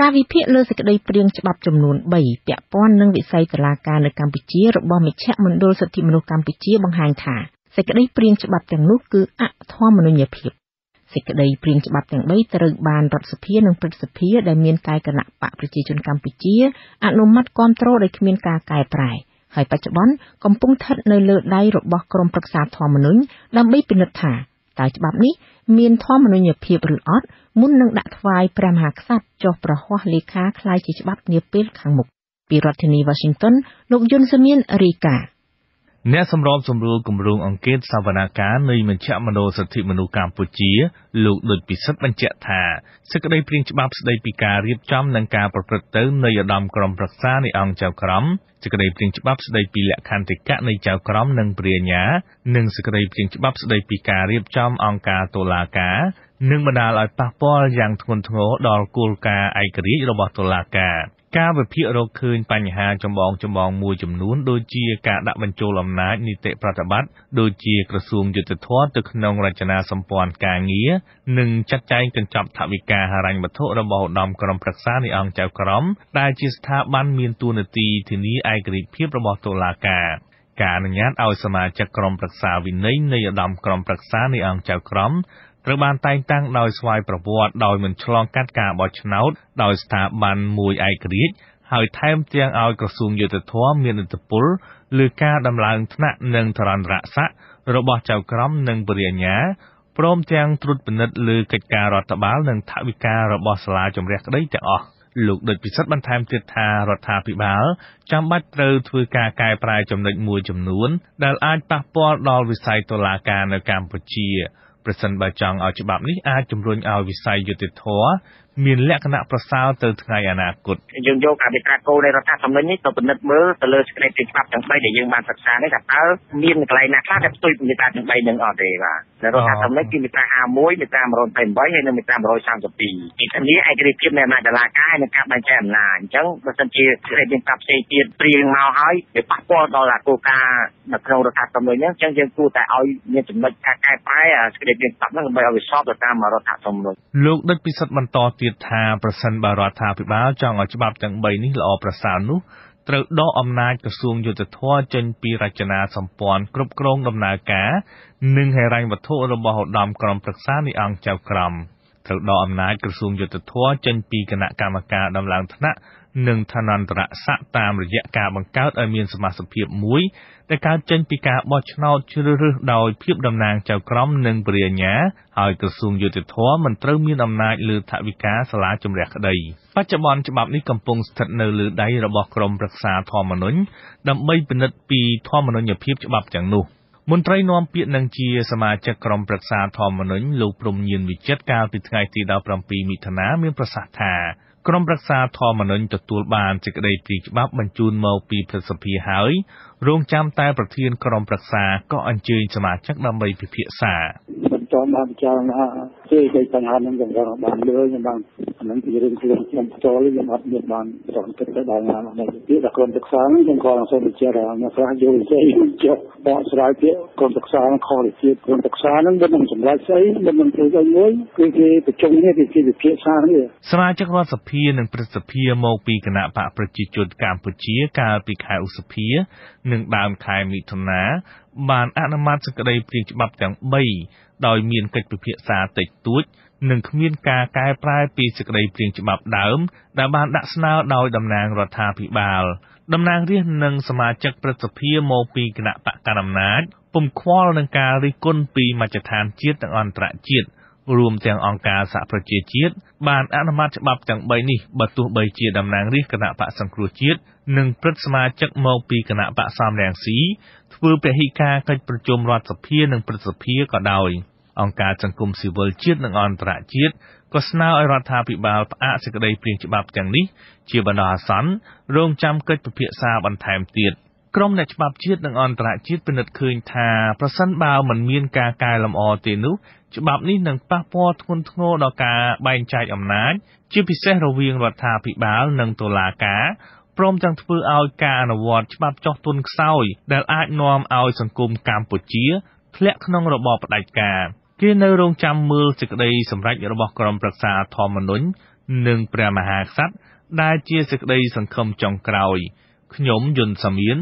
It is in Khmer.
ការវិភាគលើសេចក្តីព្រៀងច្បាប់ចំនួន3ពាក់ព័ន្ធនឹងវិស័យតុលាការនៅកម្ពុជារបស់មជ្ឈមណ្ឌលសិទ្ធិមនុស្សកម្ពុជាបង្ហាញថាសេចក្តីព្រៀងច្បាប់ទាំងនោះគឺអធមមនុញ្ញភាពសេចក្តីព្រៀងច្បាប់ទាំង3ត្រូវបានរដ្ឋសភានិងព្រឹទ្ធសភាដែលមានតែគណៈបកប្រជាជនកម្ពុជាអនុម័តគ្រប់គ្រងដោយគ្មានការកែប្រែ ហើយបច្ចុប្បន្នកំពុងស្ថិតនៅលើដៃរបស់ក្រមប្រឹក្សាធម្មនុញ្ញដើម្បីពិនិត្យថាតើច្បាប់នេះមានធម្មនុញ្ញភាពឬអត់មុននឹងដាក់ថ្វាយព្រះមហាក្សត្រចុះប្រហ័សលេខាคล้ายជាច្បាប់នាពេលខាងមុខពីរដ្ឋធានី Washington លោកយុនសាមៀនរីកាអ្នកសម្របសម្រួលគម្រោងអង្កេតសវនាការនៃមជ្ឈមណ្ឌលសិទ្ធិមនុស្សកម្ពុជា លោកដូចពិសិដ្ឋបញ្ជាក់ថាសេចក្តីព្រាងច្បាប់ស្តីពីការរៀបចំនិងការប្រព្រឹត្តទៅនៃឧត្តមក្រុមប្រឹក្សានៃអង្គចៅក្រមសេចក្តីព្រាងច្បាប់ស្តីពីលក្ខន្តិកៈនៃចៅក្រមនិងព្រះញ្ញានិងសេចក្តីព្រាងច្បាប់ស្តីពីការរៀបចំអង្គការតុលាការនឹងបណ្ដាលឲ្យប៉ះពាល់យ៉ាងធ្ងន់ធ្ងរដល់គោលការណ៍ឯករាជ្យរបស់តុលាការ។ការវិភាគរកឃើញបញ្ហាចម្បងចម្បងមួយចំនួនដូចជាការដាក់បញ្ចូលអំណាចនីតិប្រតិបត្តិដូចជាក្រសួងយុទ្ធភ័ពទៅក្នុងរចនាសម្ព័ន្ធការងារនិងចាត់ចែងកញ្ចប់ថវិកាហិរញ្ញវត្ថុរបស់ឧត្តមក្រុមប្រឹក្សានៃអង្គចៅក្រមដែលជាស្ថាប័នមានទួនាទីធានាឯករាជ្យភាពរបស់តុលាការការអនុញ្ញាតឲ្យសមាជិកក្រុមប្រឹក្សាវិន័យនៃឧត្តមក្រុមប្រឹក្សានៃអង្គចៅក្រមត្រូវបានតែងតាំងដោយស្វ័យប្រវត្តិដោយមិនឆ្លងកាត់ការបោះឆ្នោតដោយស្ថាប័នមួយឯករាជ្យហើយថែមទាំងឲ្យក្រសួងយុទ្ធភ័ពមានឥទ្ធិពលលើការដំឡើងថ្នាក់និងធរណរស័ក្តិរបស់ចៅក្រមនិងពរិញ្ញាព្រមទាំងត្រួតពិនិត្យលើកិច្ចការរដ្ឋបាលនិងថវិការបស់សាលាជំរះក្តីទាំងអស់លោកដេចពិសិដ្ឋបន្ថែមទៀតថារដ្ឋាភិបាលចាំបាច់ត្រូវធ្វើការកែប្រែចំណុចមួយចំនួន ដែលអាចប៉ះពាល់ដល់វិស័យតុលាការនៅកម្ពុជាប្រសិនបើចង់ឲ្យច្បាប់នេះអាចជំរុញឲ្យវិស័យយុត្តិធម៌មានលក្ខណៈប្រសើរទៅថ្ងៃអនាគតយើងយកអភិការគោលនៃរដ្ឋធម្មនុញ្ញនេះទៅពិនិត្យមើលទៅលើសេចក្តីទីច្បាប់ទាំង3ដែលយើងបានសិក្សានេះថាតើមានកន្លែងណាខ្លះដែលផ្ទុយពីមាត្រាទាំង3នឹងអត់ទេបាទរដ្ឋធម្មនុញ្ញគឺមាត្រា51មាត្រា128ហើយនិងមាត្រា132ទីនេះឯករាជ្យភាពនៃអំណាចតុលាការនិងការបែងចែកអំណាចអញ្ចឹងបើសិនជាសេចក្តីមានការផ្សេងទៀតព្រៀងមកហើយវាប៉ះពាល់ដល់អាគោលការណ៍នៅក្នុងរដ្ឋធម្មនុញ្ញហ្នឹងអញ្ចឹងយើងគួរតែឲ្យមានចំណុចការកែប្រែសេចក្តីមានច្បាប់ហ្នឹងដើម្បីឲ្យវាស្របទៅតាមរដ្ឋធម្មនុញ្ញលោកដឹកពិសិដ្ឋបន្តទៀតទៀតថាប្រសិនបើរដ្ឋាភិបាលចង់ឲ្យច្បាប់ទាំង3នេះល្អប្រសើរនោះត្រូវដកអំណាចក្រសួងយុទ្ធភ័ពចេញពីរចនាសម្ព័ន្ធគ្រប់គ្រងដំណើរការ និងហិរញ្ញវត្ថុរបស់ឧត្តមក្រុមប្រឹក្សានៃអង្គចៅក្រមត្រូវដកអំណាចក្រសួងយុទ្ធភ័ពចេញពីគណៈកម្មការដំឡើងថ្នាក់និងឋានន្តរស័ក្តិតាមរយៈការបង្កើតឲ្យមានសមាសភាពមួយដែលកើតចេញពីការបោះឆ្នោតជ្រើសរើសដោយភាពតំណាងចៅក្រមនិងព្រះអាញាហើយក្រសួងយុតិធម៌មិនត្រូវមានអំណាចលើថវិកាសាលាជំរះក្តីបច្ចុប្បន្នច្បាប់នេះកំពុងស្ថិតនៅលើដៃរបស់ក្រមប្រឹក្សាធម្មនុញ្ញដើម្បីពិនិត្យពីធម្មនុញ្ញភាពច្បាប់ទាំងនោះ។មន្ត្រីនាំពាក្យនឹងជាសមាជិកក្រុមប្រឹក្សាធម្មនុញ្ញលោកព្រំញៀនវិចិត្រកាលពីថ្ងៃទី17មិថុនាមានប្រសាសន៍ថាក្រុមប្រឹក្សាធម្មនុញ្ញទទួលបានសេចក្តីព្រាងច្បាប់បញ្ជូនមកពីព្រឹទ្ធសភាហើយរងចាំតែប្រធានក្រុមប្រឹក្សាក៏អញ្ជើញសមាជិកដើម្បីពិភាក្សាបន្តមកពិចារណាជួយទៅបញ្ហានឹងទាំងបានលើខ្ញុំបានអានឹងជារឿងខ្លួនខ្ញុំផ្ទាល់ខ្ញុំអត់មានបានប្រកបទៅដល់ណាណាទៀតដល់ក្រុមសិក្សាខ្ញុំក៏សូមបញ្ជាក់ថាអ្នកខ្លះយល់ទេចុះបកស្រាយទៀតក្រុមសិក្សាខលជាតិក្រុមសិក្សានឹងមិននឹងសម្រេចស្អីមិននឹងធ្វើស្អីមួយគឺគេប្រជុំនេះគេជាវិភាសានេះសមាជិករដ្ឋសភានិងប្រសិទ្ធភាពមកពីគណៈបកប្រជាជនកម្ពុជា កាលពីខែឧសភានិងដើមខែមិថុនាបានអនុម័តសេចក្តីព្រាងច្បាប់ទាំង3ដោយមានកិច្ចពិភាក្សាតិចតួចនិងគ្មានការកែប្រែពីសេចក្តីព្រៀងច្បាប់ដើមដែលបានដាក់ស្នើដោយតំណាងរដ្ឋាភិបាលតំណាងរាស្ត្រនិងសមាជិកព្រឹទ្ធសភាមកពីគណៈបកកណ្ដាលអំណាចពុំខ្វល់នឹងការរិះគន់ពីមជ្ឈដ្ឋានជាតិនិងអន្តរជាតិរួមទាំងអង្គការសហប្រជាជាតិបានអនុម័តច្បាប់ទាំង3នេះបើទោះបីជាតំណាងរាស្ត្រគណៈបកសង្គ្រោះជាតិនិងព្រឹទ្ធសមាជិកមកពីគណៈបកសំរងស៊ីធ្វើពហិការកិច្ចប្រជុំរដ្ឋសភានិងព្រឹទ្ធសភាក៏ដោយ។អង្គការសង្គមស៊ីវិលជាតិនិងអន្តរជាតិក៏ស្នើឲ្យរដ្ឋាភិបាលផ្អាកសេចក្តីព្រាងច្បាប់ទាំងនេះ ជាបណ្ដោះអាសន្នរងចាំកិច្ចពិភាក្សាបន្ថែមទៀតក្រមអ្នកច្បាប់ជាតិនិងអន្តរជាតិពិនិត្យឃើញថាប្រសិនបើមិនមានការកែលម្អទេនោះច្បាប់នេះនឹងប៉ះពាល់ធ្ងន់ធ្ងរដល់ការបែងចែកអំណាចជាពិសេសរវាងរដ្ឋាភិបាលនិងតុលាការព្រមទាំងធ្វើឲ្យការអនុវត្តច្បាប់ចោះទុនខ្សោយដែលអាចនាំឲ្យសង្គមកម្ពុជាធ្លាក់ក្នុងរបបផ្ដាច់ការគេនៅរងចាំមើលសេចក្តីសម្រេចរបស់ក្រុមប្រឹក្សាធម្មនុញ្ញនិងព្រះមហាក្សត្រដែលជាសេចក្តីសង្ឃឹមចុងក្រោយខ្ញុំយុនសាមៀន